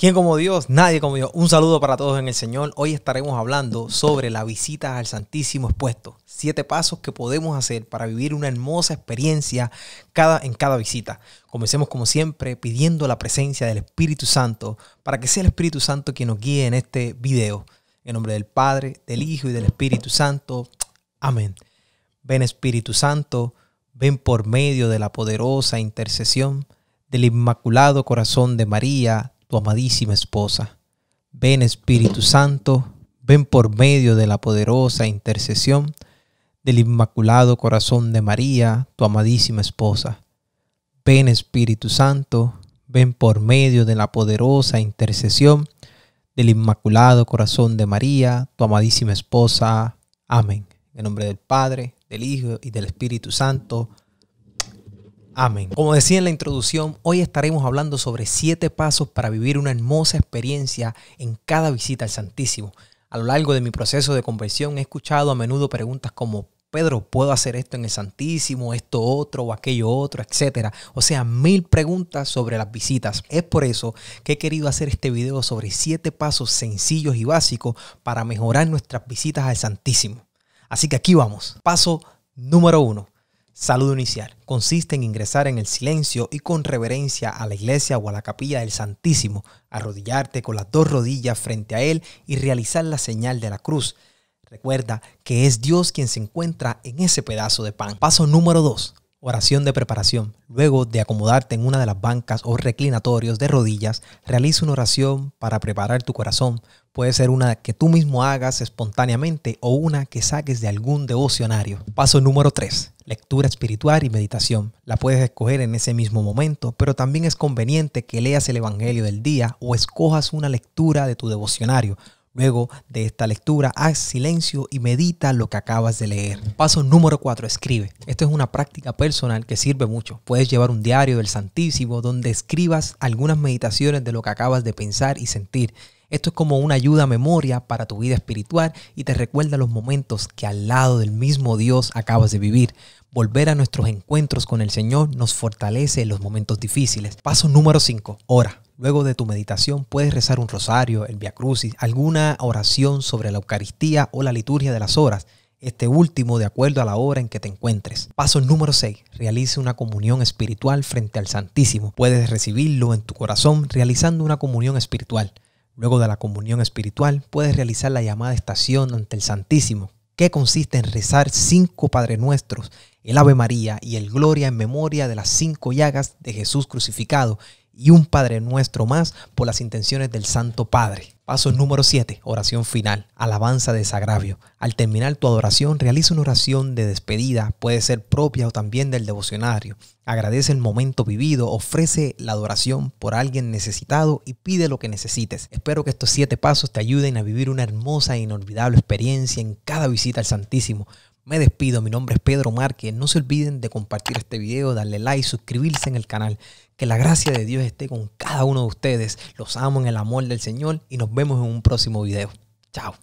¿Quién como Dios? Nadie como Dios. Un saludo para todos en el Señor. Hoy estaremos hablando sobre la visita al Santísimo Expuesto. Siete pasos que podemos hacer para vivir una hermosa experiencia cada, en cada visita. Comencemos como siempre pidiendo la presencia del Espíritu Santo para que sea el Espíritu Santo quien nos guíe en este video. En nombre del Padre, del Hijo y del Espíritu Santo. Amén. Ven Espíritu Santo, ven por medio de la poderosa intercesión del Inmaculado Corazón de María tu amadísima esposa. Ven Espíritu Santo, ven por medio de la poderosa intercesión del Inmaculado Corazón de María, tu amadísima esposa. Ven Espíritu Santo, ven por medio de la poderosa intercesión del Inmaculado Corazón de María, tu amadísima esposa. Amén. En nombre del Padre, del Hijo y del Espíritu Santo. Amén. Como decía en la introducción, hoy estaremos hablando sobre siete pasos para vivir una hermosa experiencia en cada visita al Santísimo. A lo largo de mi proceso de conversión he escuchado a menudo preguntas como, Pedro, ¿puedo hacer esto en el Santísimo, esto otro o aquello otro, etcétera? O sea, mil preguntas sobre las visitas. Es por eso que he querido hacer este video sobre siete pasos sencillos y básicos para mejorar nuestras visitas al Santísimo. Así que aquí vamos. Paso número uno Saludo inicial consiste en ingresar en el silencio y con reverencia a la iglesia o a la capilla del Santísimo, arrodillarte con las dos rodillas frente a él y realizar la señal de la cruz. Recuerda que es Dios quien se encuentra en ese pedazo de pan. Paso número 2. Oración de preparación. Luego de acomodarte en una de las bancas o reclinatorios de rodillas, realiza una oración para preparar tu corazón. Puede ser una que tú mismo hagas espontáneamente o una que saques de algún devocionario. Paso número 3. Lectura espiritual y meditación. La puedes escoger en ese mismo momento, pero también es conveniente que leas el Evangelio del día o escojas una lectura de tu devocionario. Luego de esta lectura, haz silencio y medita lo que acabas de leer. Paso número 4. Escribe. Esto es una práctica personal que sirve mucho. Puedes llevar un diario del Santísimo donde escribas algunas meditaciones de lo que acabas de pensar y sentir. Esto es como una ayuda a memoria para tu vida espiritual y te recuerda los momentos que al lado del mismo Dios acabas de vivir. Volver a nuestros encuentros con el Señor nos fortalece en los momentos difíciles. Paso número 5. Ora. Luego de tu meditación puedes rezar un rosario, el Via Crucis, alguna oración sobre la Eucaristía o la liturgia de las horas, este último de acuerdo a la hora en que te encuentres. Paso número 6. Realice una comunión espiritual frente al Santísimo. Puedes recibirlo en tu corazón realizando una comunión espiritual. Luego de la comunión espiritual, puedes realizar la llamada estación ante el Santísimo, que consiste en rezar cinco Padre Nuestros, el Ave María y el Gloria en memoria de las cinco llagas de Jesús crucificado y un Padre nuestro más por las intenciones del Santo Padre. Paso número 7, oración final, alabanza de desagravio. Al terminar tu adoración, realiza una oración de despedida, puede ser propia o también del devocionario. Agradece el momento vivido, ofrece la adoración por alguien necesitado y pide lo que necesites. Espero que estos siete pasos te ayuden a vivir una hermosa e inolvidable experiencia en cada visita al Santísimo. Me despido, mi nombre es Pedro Márquez. No se olviden de compartir este video, darle like, suscribirse en el canal. Que la gracia de Dios esté con cada uno de ustedes. Los amo en el amor del Señor y nos vemos en un próximo video. Chao.